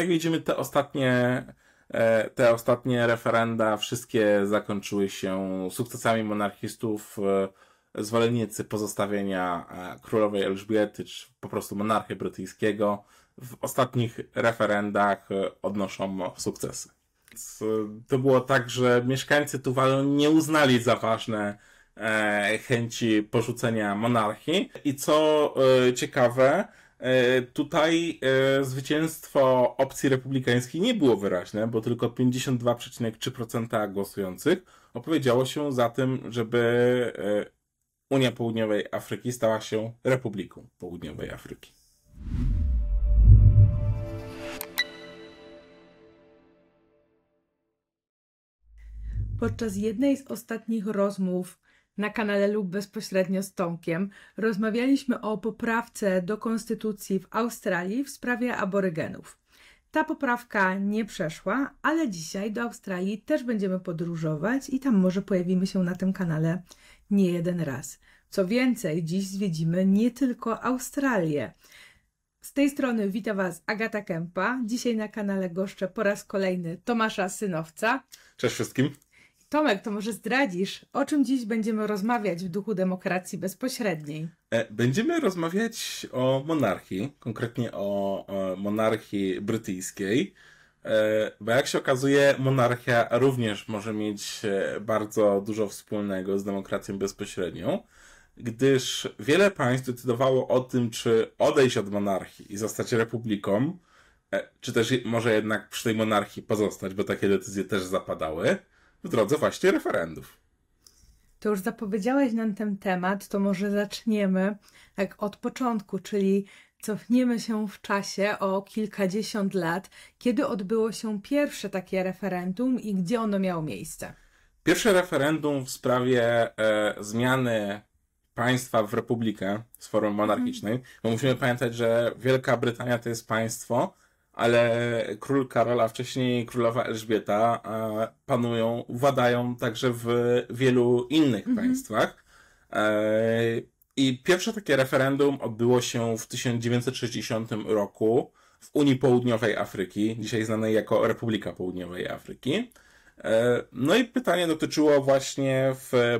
Jak widzimy, te ostatnie, e, te ostatnie referenda wszystkie zakończyły się sukcesami monarchistów. E, zwolennicy pozostawienia e, królowej Elżbiety, czy po prostu monarchy brytyjskiego, w ostatnich referendach odnoszą sukcesy. To było tak, że mieszkańcy Tuwalu nie uznali za ważne chęci porzucenia monarchii. I co ciekawe, E, tutaj e, zwycięstwo opcji republikańskiej nie było wyraźne, bo tylko 52,3% głosujących opowiedziało się za tym, żeby e, Unia Południowej Afryki stała się Republiką Południowej Afryki. Podczas jednej z ostatnich rozmów na kanale lub bezpośrednio z Tomkiem rozmawialiśmy o poprawce do konstytucji w Australii w sprawie aborygenów. Ta poprawka nie przeszła, ale dzisiaj do Australii też będziemy podróżować i tam może pojawimy się na tym kanale nie jeden raz. Co więcej, dziś zwiedzimy nie tylko Australię. Z tej strony witam Was Agata Kępa. Dzisiaj na kanale goszczę po raz kolejny Tomasza Synowca. Cześć wszystkim. Tomek, to może zdradzisz, o czym dziś będziemy rozmawiać w duchu demokracji bezpośredniej? E, będziemy rozmawiać o monarchii, konkretnie o, monarchii brytyjskiej, e, bo jak się okazuje, monarchia również może mieć e, bardzo dużo wspólnego z demokracją bezpośrednią, gdyż wiele państw decydowało o tym, czy odejść od monarchii i zostać republiką, czy też może jednak przy tej monarchii pozostać, bo takie decyzje też zapadały w drodze właśnie referendów. To już zapowiedziałeś nam ten temat, to może zaczniemy tak od początku, czyli cofniemy się w czasie o kilkadziesiąt lat, kiedy odbyło się pierwsze takie referendum i gdzie ono miało miejsce. Pierwsze referendum w sprawie e, zmiany państwa w republikę z formy monarchicznej, bo musimy pamiętać, że Wielka Brytania to jest państwo, ale król Karol, a wcześniej królowa Elżbieta e, panują, władają także w wielu innych mhm. państwach. E, I pierwsze takie referendum odbyło się w 1960 roku w Unii Południowej Afryki, dzisiaj znanej jako Republika Południowej Afryki. E, no i pytanie dotyczyło właśnie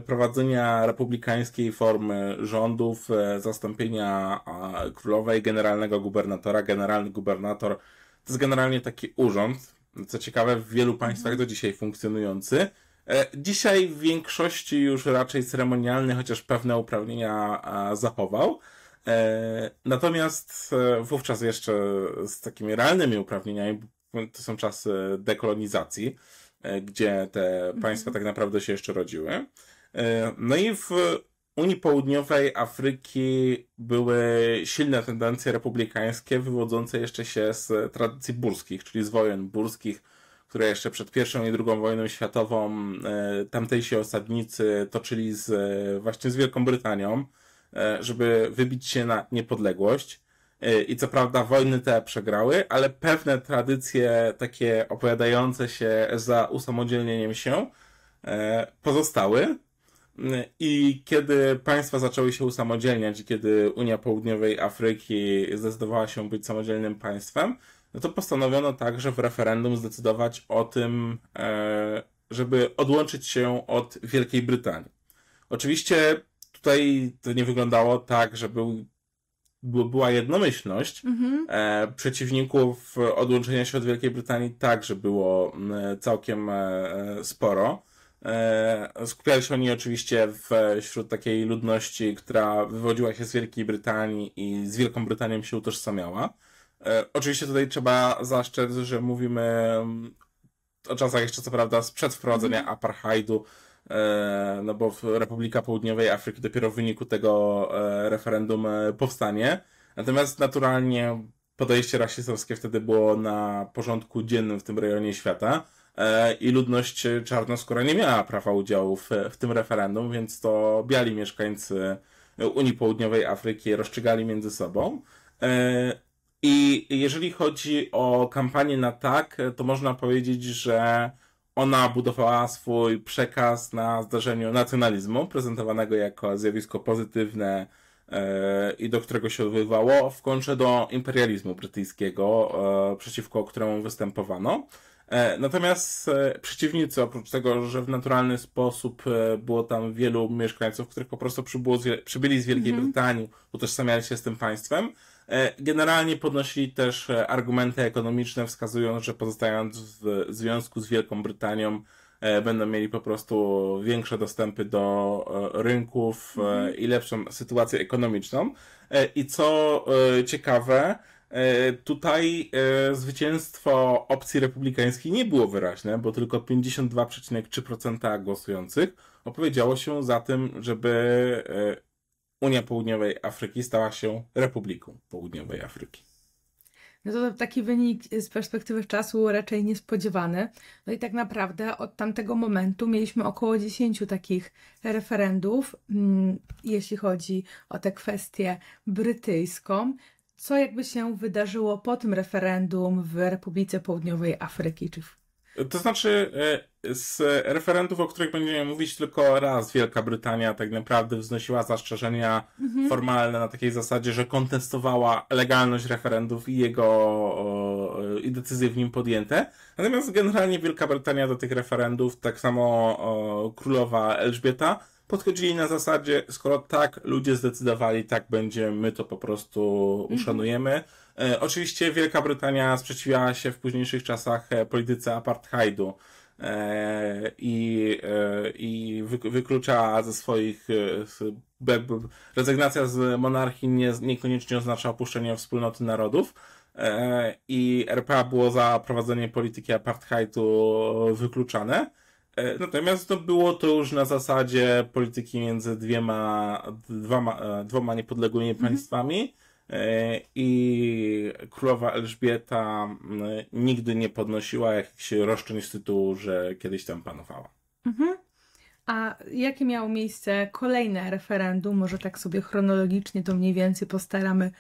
wprowadzenia republikańskiej formy rządów, zastąpienia królowej, generalnego gubernatora. Generalny gubernator to jest generalnie taki urząd, co ciekawe, w wielu państwach do dzisiaj funkcjonujący. E, dzisiaj w większości już raczej ceremonialny, chociaż pewne uprawnienia zachował. E, natomiast e, wówczas jeszcze z takimi realnymi uprawnieniami, to są czasy dekolonizacji, gdzie te państwa mhm. tak naprawdę się jeszcze rodziły. No i w Unii Południowej Afryki były silne tendencje republikańskie wywodzące jeszcze się z tradycji burskich, czyli z wojen burskich, które jeszcze przed pierwszą i drugą wojną światową e, tamtejsi osadnicy toczyli z, e, właśnie z Wielką Brytanią, e, żeby wybić się na niepodległość. I co prawda wojny te przegrały, ale pewne tradycje takie opowiadające się za usamodzielnieniem się pozostały i kiedy państwa zaczęły się usamodzielniać, kiedy Unia Południowej Afryki zdecydowała się być samodzielnym państwem, no to postanowiono także w referendum zdecydować o tym, e, żeby odłączyć się od Wielkiej Brytanii. Oczywiście tutaj to nie wyglądało tak, że był, była jednomyślność. Mhm. E, przeciwników odłączenia się od Wielkiej Brytanii także było całkiem e, sporo. E, skupiali się oni oczywiście wśród takiej ludności, która wywodziła się z Wielkiej Brytanii i z Wielką Brytanią się utożsamiała. E, oczywiście tutaj trzeba zaszczec, że mówimy mm, o czasach jeszcze co prawda sprzed wprowadzenia mm. apartheidu, e, no bo Republika Południowej Afryki dopiero w wyniku tego referendum powstanie. Natomiast naturalnie podejście rasistowskie wtedy było na porządku dziennym w tym rejonie świata. E, i ludność czarnoskóra nie miała prawa udziału w, e, w tym referendum, więc to biali mieszkańcy Unii Południowej Afryki rozstrzygali między sobą. E, I jeżeli chodzi o kampanię na tak, to można powiedzieć, że ona budowała swój przekaz na zdarzeniu nacjonalizmu, prezentowanego jako zjawisko pozytywne i do którego się odwoływało, w końcu do imperializmu brytyjskiego, przeciwko któremu występowano. E, natomiast e, przeciwnicy, oprócz tego, że w naturalny sposób e, było tam wielu mieszkańców, których po prostu przybyło z, przybyli z Wielkiej mhm. Brytanii, utożsamiali się z tym państwem, generalnie podnosili też argumenty ekonomiczne, wskazując, że pozostając w związku z Wielką Brytanią, będą mieli po prostu większe dostępy do rynków mhm. i lepszą sytuację ekonomiczną. I co ciekawe, E, tutaj e, zwycięstwo opcji republikańskiej nie było wyraźne, bo tylko 52,3% głosujących opowiedziało się za tym, żeby e, Unia Południowej Afryki stała się Republiką Południowej Afryki. No to taki wynik z perspektywy czasu raczej niespodziewany. No i tak naprawdę od tamtego momentu mieliśmy około 10 takich referendów, mm, jeśli chodzi o tę kwestię brytyjską co jakby się wydarzyło po tym referendum w Republice Południowej Afryki, czy w to znaczy, e, z referendów, o których będziemy mówić tylko raz, Wielka Brytania tak naprawdę wznosiła zastrzeżenia mhm. formalne na takiej zasadzie, że kontestowała legalność referendów i jego i decyzje w nim podjęte. Natomiast generalnie Wielka Brytania do tych referendów, tak samo królowa Elżbieta, podchodzili na zasadzie, skoro tak ludzie zdecydowali, tak będzie, my to po prostu mhm. uszanujemy. e, oczywiście Wielka Brytania sprzeciwiała się w późniejszych czasach e, polityce apartheidu e, i, e, i wy, wykluczała ze swoich e, z, jakby, rezygnacja z monarchii nie, niekoniecznie oznacza opuszczenie wspólnoty narodów e, i RPA było za prowadzenie polityki apartheidu wykluczane. E, natomiast to było to już na zasadzie polityki między dwiema, dwoma, e, dwoma niepodległymi mm -hmm. państwami e, i królowa Elżbieta nigdy nie podnosiła jakichś roszczeń z tytułu, że kiedyś tam panowała. Mhm. A jakie miało miejsce kolejne referendum? Może tak sobie chronologicznie to mniej więcej postaramy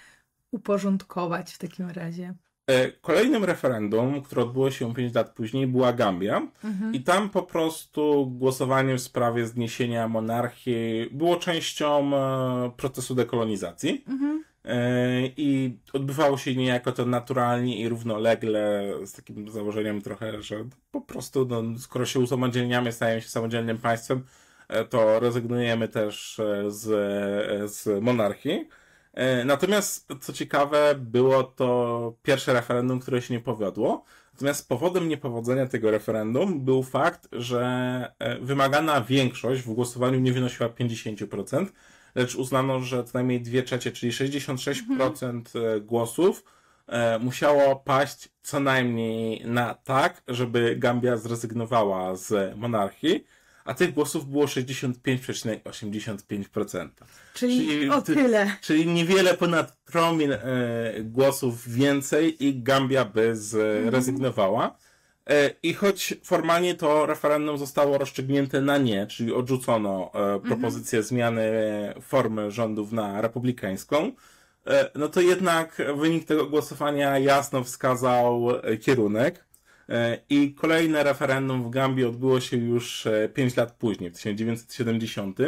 uporządkować w takim razie. E, kolejnym referendum, które odbyło się 5 lat później, była Gambia. Mhm. I tam po prostu głosowanie w sprawie zniesienia monarchii było częścią e, procesu dekolonizacji. Mhm. E, I odbywało się niejako to naturalnie i równolegle z takim założeniem trochę, że po prostu no, skoro się usamodzielniamy, stajemy się samodzielnym państwem, to rezygnujemy też z, z monarchii. E, natomiast, co ciekawe, było to pierwsze referendum, które się nie powiodło. Natomiast powodem niepowodzenia tego referendum był fakt, że e, wymagana większość w głosowaniu nie wynosiła 50%, lecz uznano, że co najmniej 2 trzecie, czyli 66% mhm. E, głosów musiało paść co najmniej na tak, żeby Gambia zrezygnowała z monarchii a tych głosów było 65,85%. Czyli, czyli o ty, tyle. Czyli niewiele ponad promil e, głosów więcej i Gambia by zrezygnowała. E, I choć formalnie to referendum zostało rozstrzygnięte na nie, czyli odrzucono e, mhm. propozycję zmiany formy rządów na republikańską, e, no to jednak wynik tego głosowania jasno wskazał e, kierunek. E, I kolejne referendum w Gambii odbyło się już 5 e, lat później, w 1970.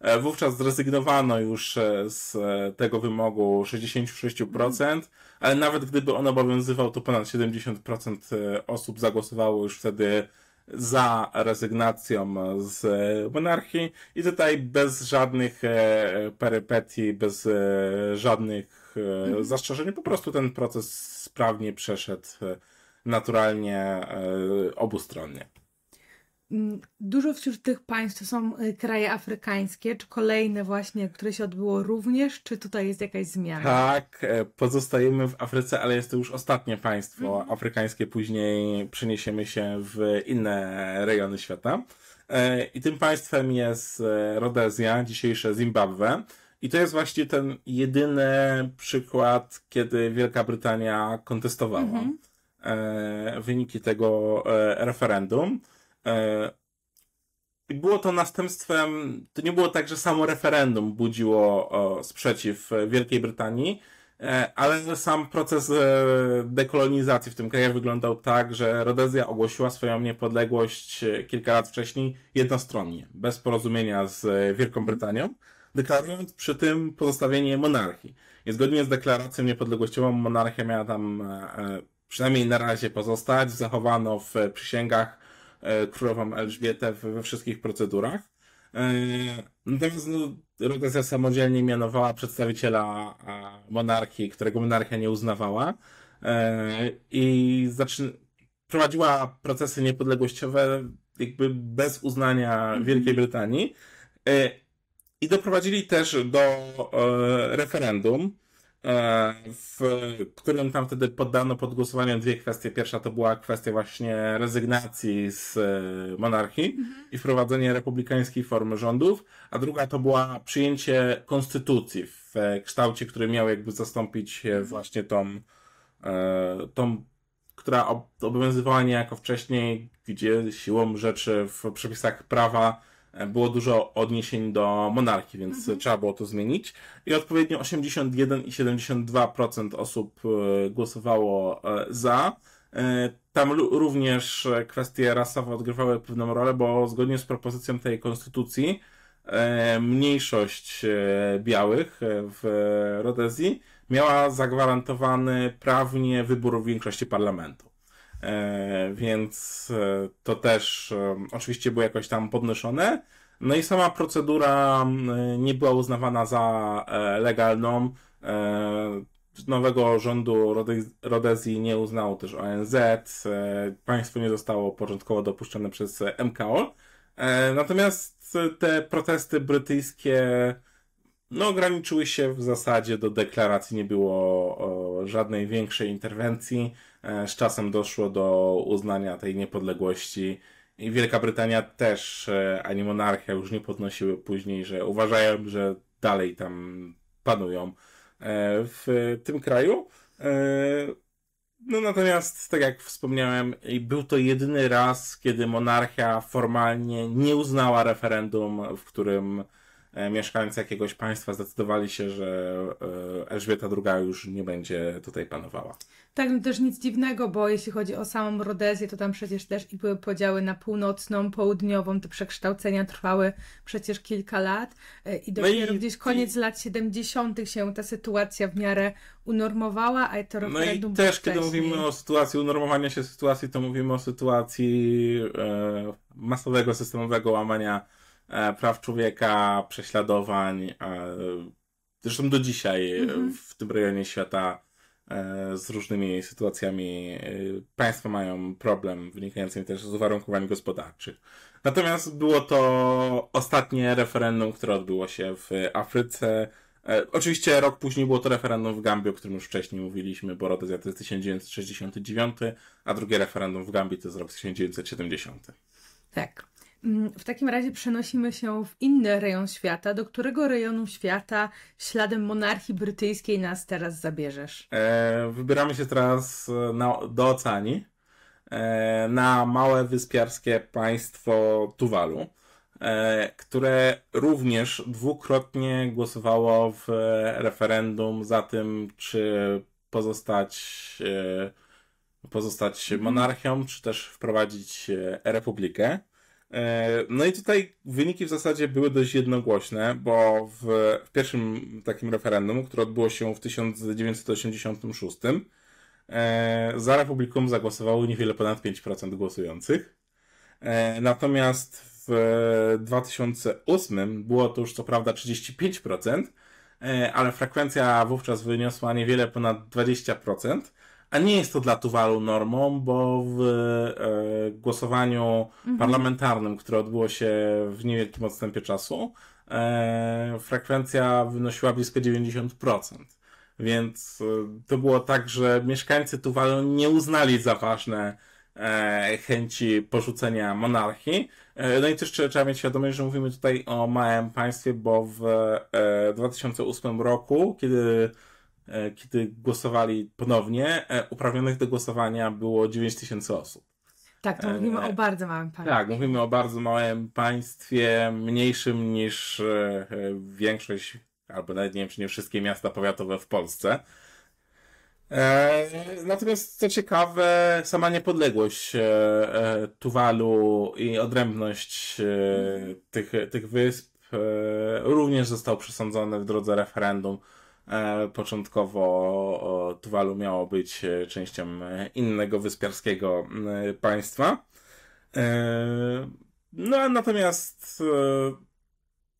E, wówczas zrezygnowano już z tego wymogu 66%, ale nawet gdyby on obowiązywał, to ponad 70% osób zagłosowało już wtedy za rezygnacją z monarchii i tutaj bez żadnych perypetii, bez żadnych mhm. zastrzeżeń, po prostu ten proces sprawnie przeszedł naturalnie e, obustronnie. Mm, dużo wśród tych państw to są e, kraje afrykańskie, czy kolejne właśnie, które się odbyło również, czy tutaj jest jakaś zmiana? Tak, e, pozostajemy w Afryce, ale jest to już ostatnie państwo mm. afrykańskie, później przeniesiemy się w inne rejony świata. I tym państwem jest Rodezja, dzisiejsze Zimbabwe. I to jest właśnie ten jedyny przykład, kiedy Wielka Brytania kontestowała. Mm -hmm. E, wyniki tego e, referendum. I e, było to następstwem, to nie było tak, że samo referendum budziło sprzeciw Wielkiej Brytanii, ale sam proces dekolonizacji w tym kraju wyglądał tak, że Rodezja ogłosiła swoją niepodległość kilka lat wcześniej jednostronnie, bez porozumienia z Wielką Brytanią, deklarując przy tym pozostawienie monarchii. I zgodnie z deklaracją niepodległościową monarchia miała tam przynajmniej na razie pozostać. Zachowano w e, przysięgach e, królową Elżbietę we wszystkich procedurach. E, natomiast no, samodzielnie mianowała przedstawiciela monarchii, którego monarchia nie uznawała i zaczyna prowadziła procesy niepodległościowe jakby bez uznania mhm. Wielkiej Brytanii. I doprowadzili też do referendum, E, w którym tam wtedy poddano pod głosowanie dwie kwestie. Pierwsza to była kwestia właśnie rezygnacji z e, monarchii mhm. i wprowadzenie republikańskiej formy rządów, a druga to była przyjęcie konstytucji w e, kształcie, który miał jakby zastąpić mhm. właśnie tą, tą która obowiązywała niejako wcześniej, gdzie siłą rzeczy w przepisach prawa było dużo odniesień do monarchii, więc mhm. trzeba było to zmienić. I odpowiednio 81 i 72% osób e, głosowało e, za. E, tam również kwestie rasowe odgrywały pewną rolę, bo zgodnie z propozycją tej konstytucji mniejszość białych w Rodezji miała zagwarantowany prawnie wybór w większości parlamentu. E, więc e, to też e, oczywiście było jakoś tam podnoszone. No i sama procedura nie była uznawana za legalną. Nowego rządu Rodezji nie uznało też ONZ. Państwo nie zostało porządkowo dopuszczone przez MKOL. Natomiast te protesty brytyjskie no, ograniczyły się w zasadzie do deklaracji, nie było żadnej większej interwencji. E, z czasem doszło do uznania tej niepodległości i Wielka Brytania też, e, ani monarchia już nie podnosiły później, że uważają, że dalej tam panują e, w tym kraju. No natomiast, tak jak wspomniałem, był to jedyny raz, kiedy monarchia formalnie nie uznała referendum, w którym mieszkańcy jakiegoś państwa zdecydowali się, że Elżbieta II już nie będzie tutaj panowała. Tak, no też nic dziwnego, bo jeśli chodzi o samą Rodezję, to tam przecież też i były podziały na północną, południową. Te przekształcenia trwały przecież kilka lat e, i no dopiero My, gdzieś koniec i... lat 70. się ta sytuacja w miarę unormowała, a to No i też, kiedy mówimy o sytuacji unormowania się sytuacji, to mówimy o sytuacji e, masowego, systemowego łamania e, praw człowieka, prześladowań. E, zresztą do dzisiaj mm w tym rejonie świata E, z różnymi sytuacjami. E, państwa mają problem wynikający też z uwarunkowań gospodarczych. Natomiast było to ostatnie referendum, które odbyło się w Afryce. E, oczywiście rok później było to referendum w Gambii, o którym już wcześniej mówiliśmy, bo rok to jest 1969, a drugie referendum w Gambii to jest rok 1970. Tak. Mm, w takim razie przenosimy się w inny rejon świata. Do którego rejonu świata śladem monarchii brytyjskiej nas teraz zabierzesz? E, wybieramy się teraz e, na, do Oceanii, e, na małe wyspiarskie państwo Tuwalu, e, które również dwukrotnie głosowało w e, referendum za tym, czy pozostać e, pozostać mhm. monarchią, czy też wprowadzić republikę. E, no i tutaj wyniki w zasadzie były dość jednogłośne, bo w, w pierwszym takim referendum, które odbyło się w 1986, e, za Republiką zagłosowało niewiele ponad 5% głosujących. E, natomiast w 2008 było to już co prawda 35%, ale frekwencja wówczas wyniosła niewiele ponad 20% a nie jest to dla Tuwalu normą, bo w e, głosowaniu mhm. parlamentarnym, które odbyło się w niewielkim odstępie czasu, e, frekwencja wynosiła blisko 90%. Więc e, to było tak, że mieszkańcy Tuwalu nie uznali za ważne e, chęci porzucenia monarchii. E, no i też trzeba mieć świadomość, że mówimy tutaj o małym państwie, bo w e, 2008 roku, kiedy E, kiedy głosowali ponownie, e, uprawnionych do głosowania było 9 tysięcy osób. Tak, to mówimy e, o bardzo małym państwie. Tak, mówimy o bardzo małym państwie, mniejszym niż większość, albo nawet nie wiem, czy nie wszystkie miasta powiatowe w Polsce. Natomiast co ciekawe, sama niepodległość Tuwalu i odrębność tych, tych wysp również został przesądzony w drodze referendum E, początkowo Tuwalu miało być e, częścią e, innego wyspiarskiego państwa. No a natomiast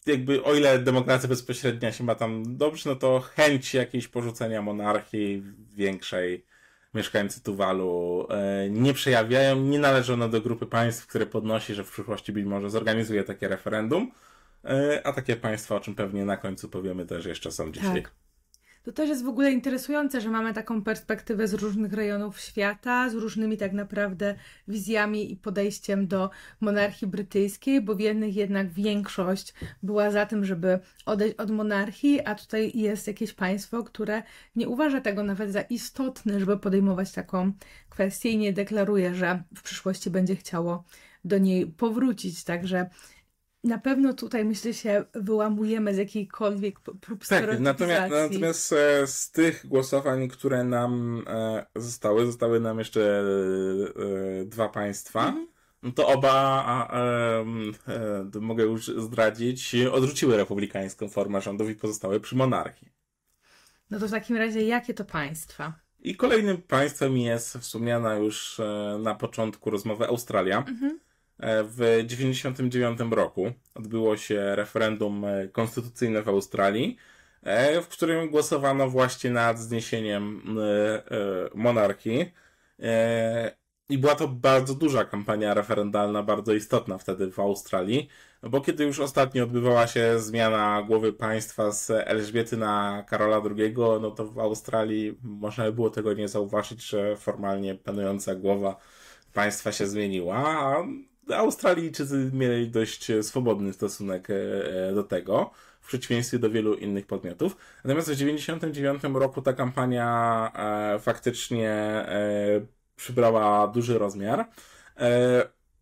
jakby o ile demokracja bezpośrednia się ma tam dobrze, no to chęć jakiejś porzucenia monarchii większej mieszkańcy Tuwalu nie przejawiają. Nie należy ona do grupy państw, które podnosi, że w przyszłości być może zorganizuje takie referendum. A takie państwa, o czym pewnie na końcu powiemy też jeszcze są dzisiaj. Tak. To też jest w ogóle interesujące, że mamy taką perspektywę z różnych rejonów świata, z różnymi tak naprawdę wizjami i podejściem do monarchii brytyjskiej, bo w jednych jednak większość była za tym, żeby odejść od monarchii, a tutaj jest jakieś państwo, które nie uważa tego nawet za istotne, żeby podejmować taką kwestię i nie deklaruje, że w przyszłości będzie chciało do niej powrócić. Także na pewno tutaj myślę się wyłamujemy z jakiejkolwiek prób tak, natomiast, natomiast e, z tych głosowań, które nam e, zostały, zostały nam jeszcze e, dwa państwa. Mhm. No to oba, mogę już zdradzić, odrzuciły republikańską formę rządów i pozostały przy monarchii. No to w takim razie jakie to państwa? I kolejnym państwem jest wspomniana już na początku rozmowy Australia. Mhm E, w 1999 roku odbyło się referendum e, konstytucyjne w Australii, e, w którym głosowano właśnie nad zniesieniem monarchii. I była to bardzo duża kampania referendalna, bardzo istotna wtedy w Australii, bo kiedy już ostatnio odbywała się zmiana głowy państwa z Elżbiety na Karola II, no to w Australii można by było tego nie zauważyć, że formalnie panująca głowa państwa się zmieniła, a Australijczycy mieli dość e, swobodny stosunek e, e, do tego, w przeciwieństwie do wielu innych podmiotów. Natomiast w 1999 roku ta kampania faktycznie przybrała duży rozmiar.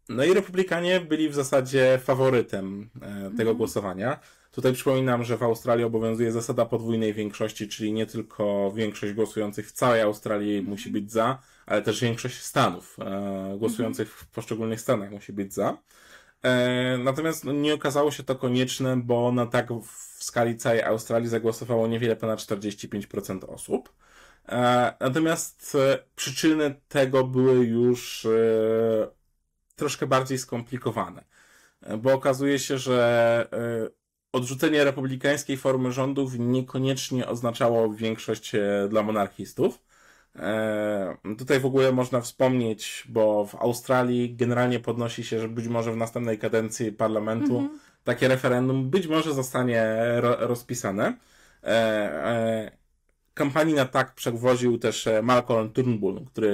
No i Republikanie byli w zasadzie faworytem tego mhm. głosowania. Tutaj przypominam, że w Australii obowiązuje zasada podwójnej większości, czyli nie tylko większość głosujących w całej Australii musi być za, ale też większość Stanów e, głosujących w poszczególnych Stanach musi być za. E, natomiast no, nie okazało się to konieczne, bo na tak w skali całej Australii zagłosowało niewiele ponad 45% osób. E, natomiast przyczyny tego były już troszkę bardziej skomplikowane, bo okazuje się, że odrzucenie republikańskiej formy rządów niekoniecznie oznaczało większość dla monarchistów. E, tutaj w ogóle można wspomnieć, bo w Australii generalnie podnosi się, że być może w następnej kadencji parlamentu mm -hmm. takie referendum być może zostanie ro rozpisane. E, e, kampanii na tak przewoził też Malcolm Turnbull, który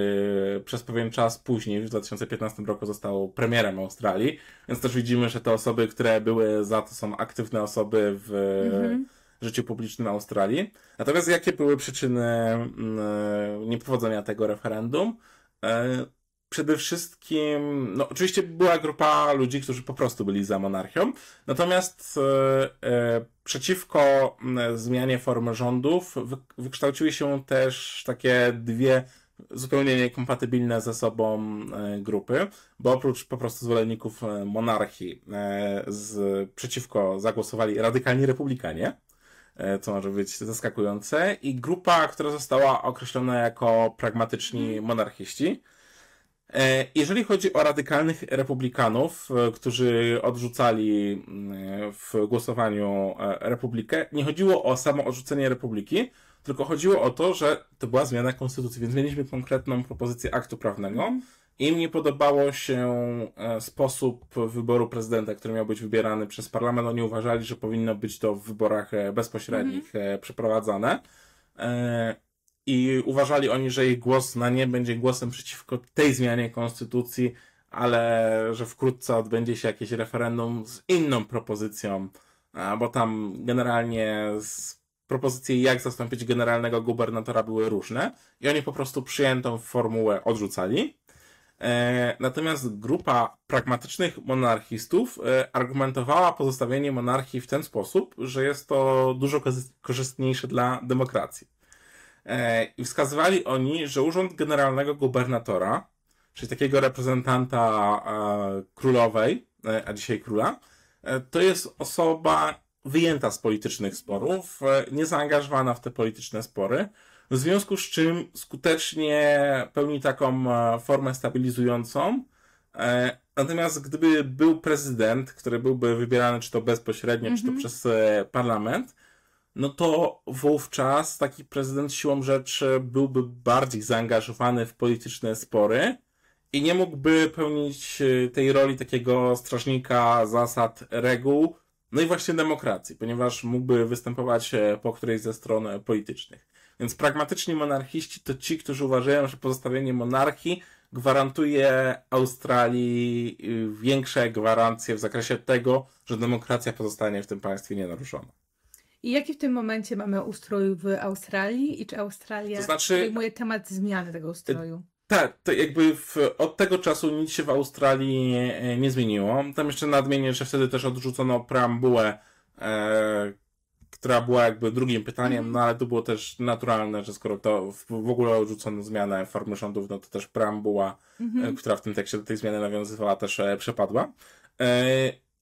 przez pewien czas później, w 2015 roku, został premierem Australii. Więc też widzimy, że te osoby, które były za to, są aktywne osoby w. Mm -hmm życiu publicznym Australii. Natomiast jakie były przyczyny mm, e, niepowodzenia tego referendum? E, przede wszystkim, no oczywiście była grupa ludzi, którzy po prostu byli za monarchią, natomiast e, przeciwko mm, zmianie formy rządów wykształciły się też takie dwie zupełnie niekompatybilne ze sobą grupy, bo oprócz po prostu zwolenników monarchii z, przeciwko zagłosowali radykalni republikanie, E, co może być zaskakujące. I grupa, która została określona jako pragmatyczni mhm. monarchiści. E, jeżeli chodzi o radykalnych republikanów, e, którzy odrzucali mm, w głosowaniu republikę, nie chodziło o samo odrzucenie republiki, tylko chodziło o to, że to była zmiana konstytucji, więc mieliśmy konkretną propozycję aktu prawnego, mhm. Im nie podobało się e, sposób wyboru prezydenta, który miał być wybierany przez parlament. Oni uważali, że powinno być to w wyborach e, bezpośrednich mm -hmm. przeprowadzane. I uważali oni, że ich głos na nie będzie głosem przeciwko tej zmianie konstytucji, ale że wkrótce odbędzie się jakieś referendum z inną propozycją, bo tam generalnie propozycje, jak zastąpić generalnego gubernatora, były różne i oni po prostu przyjętą formułę odrzucali E, natomiast grupa pragmatycznych monarchistów e, argumentowała pozostawienie monarchii w ten sposób, że jest to dużo korzystniejsze dla demokracji. E, I wskazywali oni, że urząd generalnego gubernatora, czyli takiego reprezentanta królowej, a dzisiaj króla, to jest osoba wyjęta z politycznych sporów, niezaangażowana w te polityczne spory, w związku z czym skutecznie pełni taką e, formę stabilizującą. E, natomiast gdyby był prezydent, który byłby wybierany czy to bezpośrednio, czy to mhm. przez e, parlament, no to wówczas taki prezydent siłą rzeczy byłby bardziej zaangażowany w polityczne spory i nie mógłby pełnić tej roli takiego strażnika zasad, reguł, no i właśnie demokracji, ponieważ mógłby występować po którejś ze stron politycznych. Więc pragmatyczni monarchiści to ci, którzy uważają, że pozostawienie monarchii gwarantuje Australii y, większe gwarancje w zakresie tego, że demokracja pozostanie w tym państwie nienaruszona. I jaki w tym momencie mamy ustrój w Australii i czy Australia to znaczy, podejmuje temat zmiany tego ustroju? Tak, to jakby w, od tego czasu nic się w Australii nie, nie zmieniło. Tam jeszcze nadmienię, że wtedy też odrzucono preambułę, e, która była jakby drugim pytaniem, mhm. no ale to było też naturalne, że skoro to w ogóle odrzucono zmianę formy rządów, no to też preambuła, e, mhm. która w tym tekście do tej zmiany nawiązywała, też e, przepadła. E,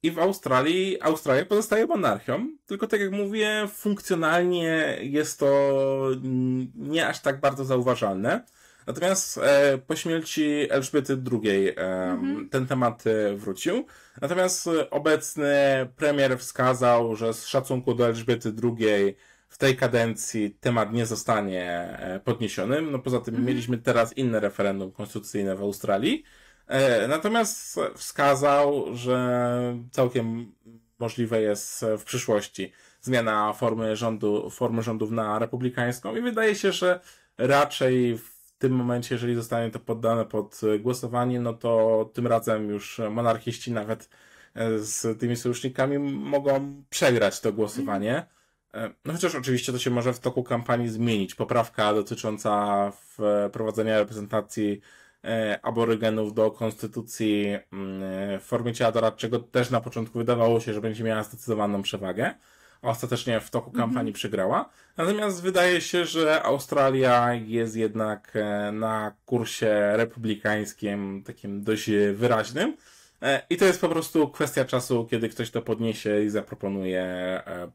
I w Australii Australia pozostaje monarchią, tylko tak jak mówię, funkcjonalnie jest to nie aż tak bardzo zauważalne. Natomiast e, po śmierci Elżbiety II e, mhm. ten temat e, wrócił. Natomiast e, obecny premier wskazał, że z szacunku do Elżbiety II w tej kadencji temat nie zostanie e, podniesiony. No poza tym mhm. mieliśmy teraz inne referendum konstytucyjne w Australii. E, natomiast wskazał, że całkiem możliwe jest w przyszłości zmiana formy rządu, formy rządów na republikańską i wydaje się, że raczej w tym momencie, jeżeli zostanie to poddane pod e, głosowanie, no to tym razem już monarchiści nawet e, z tymi sojusznikami mogą przegrać to głosowanie. E, no chociaż oczywiście to się może w toku kampanii zmienić. Poprawka dotycząca wprowadzenia reprezentacji aborygenów do konstytucji mm, w formie ciała doradczego też na początku wydawało się, że będzie miała zdecydowaną przewagę ostatecznie w toku mhm. kampanii przegrała. Natomiast wydaje się, że Australia jest jednak e, na kursie republikańskim takim dość wyraźnym. E, I to jest po prostu kwestia czasu, kiedy ktoś to podniesie i zaproponuje e,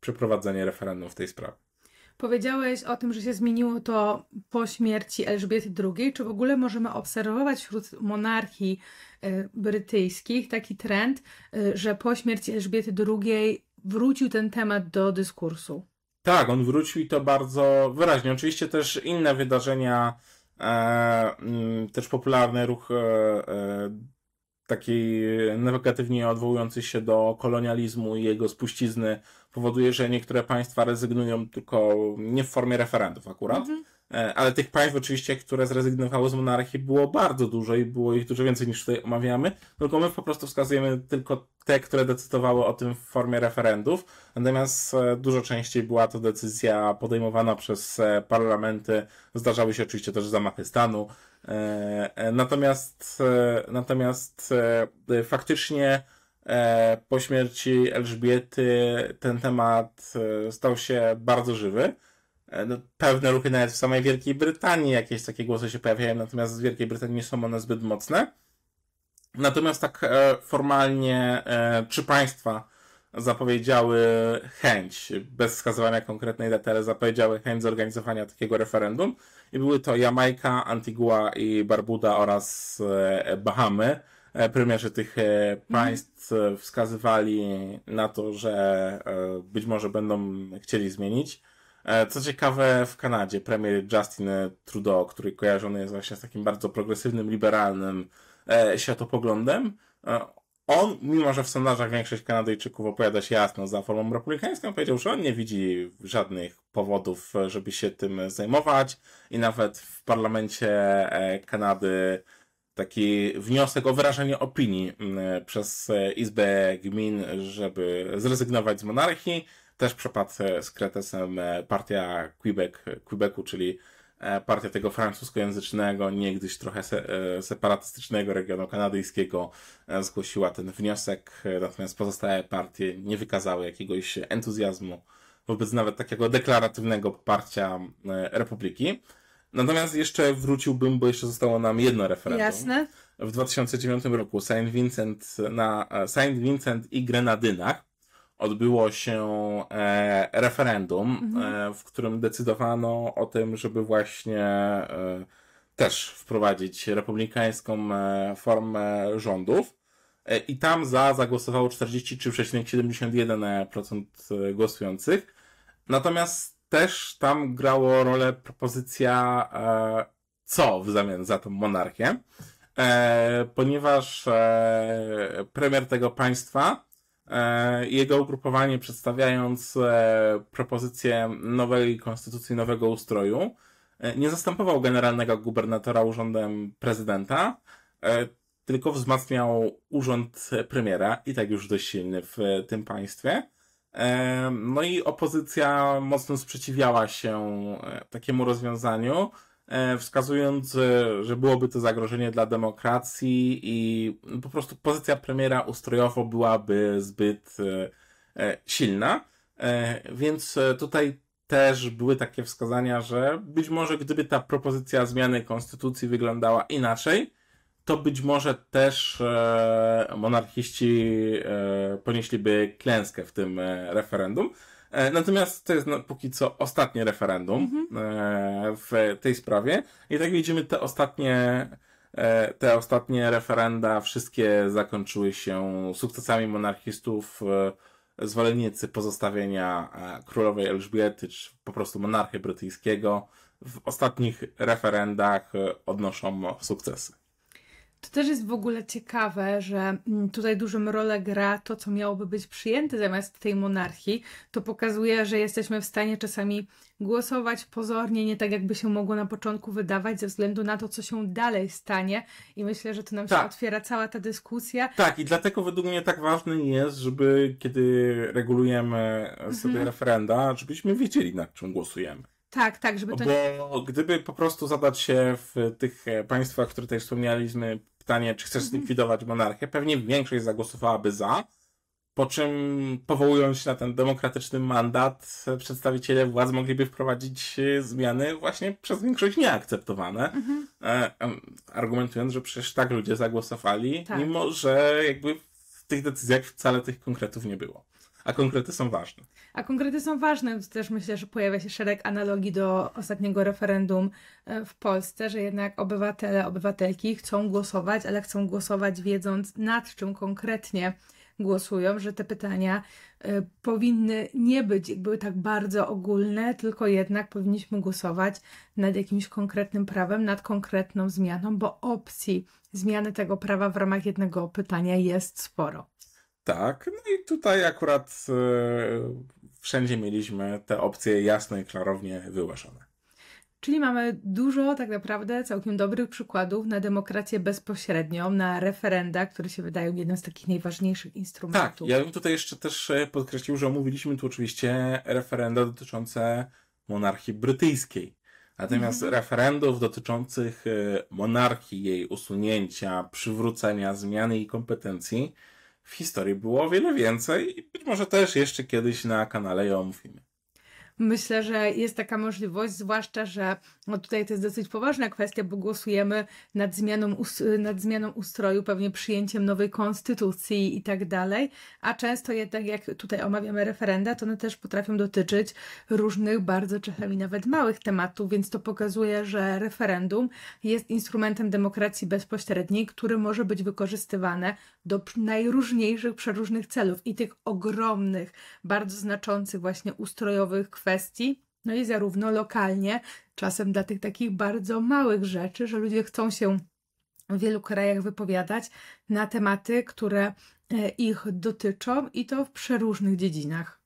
przeprowadzenie referendum w tej sprawie. Powiedziałeś o tym, że się zmieniło to po śmierci Elżbiety II. Czy w ogóle możemy obserwować wśród monarchii brytyjskich taki trend, że po śmierci Elżbiety II wrócił ten temat do dyskursu. Tak, on wrócił i to bardzo wyraźnie. Oczywiście też inne wydarzenia, e, mm, też popularny ruch e, e, taki negatywnie odwołujący się do kolonializmu i jego spuścizny powoduje, że niektóre państwa rezygnują tylko nie w formie referendów akurat, mhm. E, ale tych państw oczywiście, które zrezygnowały z monarchii było bardzo dużo i było ich dużo więcej niż tutaj omawiamy, tylko my po prostu wskazujemy tylko te, które decydowały o tym w formie referendów, natomiast e, dużo częściej była to decyzja podejmowana przez e, parlamenty, zdarzały się oczywiście też zamachy stanu, natomiast, natomiast faktycznie po śmierci Elżbiety ten temat stał się bardzo żywy, E, no, pewne ruchy nawet w samej Wielkiej Brytanii, jakieś takie głosy się pojawiają, natomiast w Wielkiej Brytanii nie są one zbyt mocne. Natomiast tak e, formalnie e, trzy państwa zapowiedziały chęć, bez wskazywania konkretnej daty, ale zapowiedziały chęć zorganizowania takiego referendum i były to Jamajka, Antigua i Barbuda oraz e, Bahamy. E, premierzy tych e, państw wskazywali na to, że być może będą chcieli zmienić E, co ciekawe, w Kanadzie premier Justin Trudeau, który kojarzony jest właśnie z takim bardzo progresywnym, liberalnym e, światopoglądem, e, on, mimo że w sondażach większość Kanadyjczyków opowiada się jasno za formą republikańską, powiedział, że on nie widzi żadnych powodów, żeby się tym zajmować i nawet w parlamencie Kanady taki wniosek o wyrażenie opinii mm, przez Izbę Gmin, żeby zrezygnować z monarchii, też przepadł z Kretesem e, partia Quebec, Quebecu, czyli e, partia tego francuskojęzycznego, niegdyś trochę se, e, separatystycznego regionu kanadyjskiego zgłosiła ten wniosek, natomiast pozostałe partie nie wykazały jakiegoś entuzjazmu wobec nawet takiego deklaratywnego poparcia Republiki. Natomiast jeszcze wróciłbym, bo jeszcze zostało nam jedno referendum. Jasne. W 2009 roku Saint Vincent na Saint Vincent i Grenadynach odbyło się e, referendum, mhm. e, w którym decydowano o tym, żeby właśnie e, też wprowadzić republikańską e, formę rządów. E, I tam za zagłosowało 43,71% e, głosujących. Natomiast też tam grało rolę propozycja co w zamian za tą monarchię, ponieważ premier tego państwa E, jego ugrupowanie przedstawiając e, propozycję nowej konstytucji, nowego ustroju, e, nie zastępował generalnego gubernatora urządem prezydenta, tylko wzmacniał urząd premiera i tak już dość silny w tym państwie. No i opozycja mocno sprzeciwiała się takiemu rozwiązaniu, E, wskazując, e, że byłoby to zagrożenie dla demokracji i no, po prostu pozycja premiera ustrojowo byłaby zbyt e, silna. Więc tutaj też były takie wskazania, że być może gdyby ta propozycja zmiany konstytucji wyglądała inaczej, to być może też monarchiści ponieśliby klęskę w tym referendum. E, natomiast to jest no, póki co ostatnie referendum mhm. E, w tej sprawie. I tak widzimy te ostatnie e, te ostatnie referenda wszystkie zakończyły się sukcesami monarchistów, zwolennicy pozostawienia królowej Elżbiety, czy po prostu monarchy brytyjskiego w ostatnich referendach odnoszą sukcesy. To też jest w ogóle ciekawe, że mm, tutaj dużą rolę gra to, co miałoby być przyjęte zamiast tej monarchii. To pokazuje, że jesteśmy w stanie czasami głosować pozornie, nie tak jakby się mogło na początku wydawać, ze względu na to, co się dalej stanie. I myślę, że to nam tak. się otwiera cała ta dyskusja. Tak, i dlatego według mnie tak ważne jest, żeby kiedy regulujemy sobie mhm. referenda, żebyśmy wiedzieli, nad czym głosujemy. Tak, tak, żeby to Bo nie... gdyby po prostu zadać się w tych e, państwach, które tutaj wspomnieliśmy, pytanie, czy chcesz mhm. zlikwidować monarchię, pewnie większość zagłosowałaby za, po czym powołując się na ten demokratyczny mandat, przedstawiciele władz mogliby wprowadzić y, zmiany właśnie przez większość nieakceptowane, mhm. E, argumentując, że przecież tak ludzie zagłosowali, tak. mimo że jakby w tych decyzjach wcale tych konkretów nie było. A konkrety są ważne. A konkrety są ważne. to też myślę, że pojawia się szereg analogii do ostatniego referendum e, w Polsce, że jednak obywatele, obywatelki chcą głosować, ale chcą głosować wiedząc nad czym konkretnie głosują, że te pytania y, powinny nie być jakby tak bardzo ogólne, tylko jednak powinniśmy głosować nad jakimś konkretnym prawem, nad konkretną zmianą, bo opcji zmiany tego prawa w ramach jednego pytania jest sporo. Tak, no i tutaj akurat yy, wszędzie mieliśmy te opcje jasno i klarownie wyłaszone. Czyli mamy dużo tak naprawdę całkiem dobrych przykładów na demokrację bezpośrednią, na referenda, które się wydają jednym z takich najważniejszych tak, instrumentów. Tak, ja bym tutaj jeszcze też e, podkreślił, że omówiliśmy tu oczywiście referenda dotyczące monarchii brytyjskiej. Natomiast mhm. referendów dotyczących e, monarchii, jej usunięcia, przywrócenia, zmiany i kompetencji w historii było o wiele więcej i być może też jeszcze kiedyś na kanale ją omówimy myślę, że jest taka możliwość, zwłaszcza, że no tutaj to jest dosyć poważna kwestia, bo głosujemy nad zmianą, nad zmianą ustroju, pewnie przyjęciem nowej konstytucji i tak dalej, a często jednak jak tutaj omawiamy referenda, to one też potrafią dotyczyć różnych bardzo czasami nawet małych tematów, więc to pokazuje, że referendum jest instrumentem demokracji bezpośredniej, który może być wykorzystywany do najróżniejszych, przeróżnych celów i tych ogromnych, bardzo znaczących właśnie ustrojowych kwestii, kwestii, no i zarówno lokalnie, czasem dla tych takich bardzo małych rzeczy, że ludzie chcą się w wielu krajach wypowiadać na tematy, które e, ich dotyczą i to w przeróżnych dziedzinach.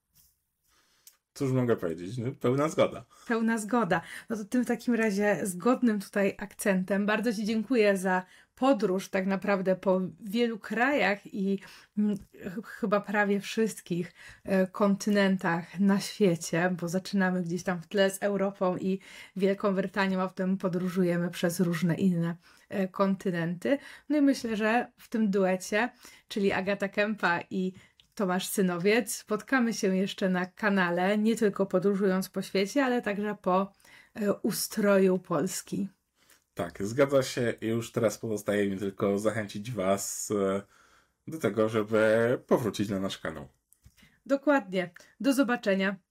Cóż mogę powiedzieć? No, pełna zgoda. Pełna zgoda. No to tym w takim razie zgodnym tutaj akcentem bardzo Ci dziękuję za podróż tak naprawdę po wielu krajach i mm, chyba prawie wszystkich e, kontynentach na świecie, bo zaczynamy gdzieś tam w tle z Europą i Wielką Brytanią, a potem podróżujemy przez różne inne e, kontynenty. No i myślę, że w tym duecie, czyli Agata Kempa i Tomasz Synowiec. Spotkamy się jeszcze na kanale, nie tylko podróżując po świecie, ale także po e, ustroju Polski. Tak, zgadza się. Już teraz pozostaje mi tylko zachęcić Was e, do tego, żeby powrócić na nasz kanał. Dokładnie. Do zobaczenia.